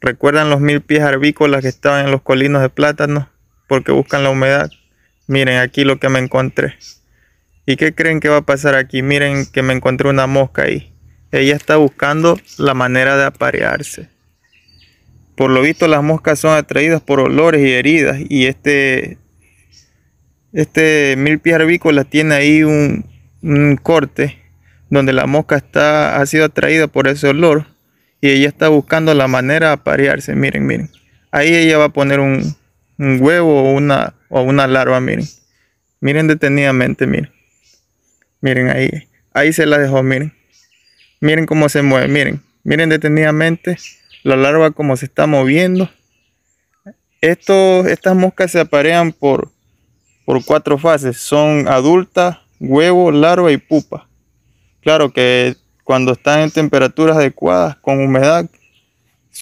¿Recuerdan los mil pies arbícolas que estaban en los colinos de plátano? Porque buscan la humedad. Miren aquí lo que me encontré. ¿Y qué creen que va a pasar aquí? Miren que me encontré una mosca ahí. Ella está buscando la manera de aparearse. Por lo visto las moscas son atraídas por olores y heridas. Y este, este mil pies arbícolas tiene ahí un, un corte donde la mosca está, ha sido atraída por ese olor y ella está buscando la manera de aparearse. Miren, miren. Ahí ella va a poner un, huevo o una, o una larva, miren. Miren detenidamente, miren. Miren ahí. Ahí se la dejó, miren. Miren cómo se mueve, miren. Miren detenidamente la larva cómo se está moviendo. esto estas moscas se aparean por, por cuatro fases. Son adulta huevo, larva y pupa. Claro que cuando están en temperaturas adecuadas, con humedad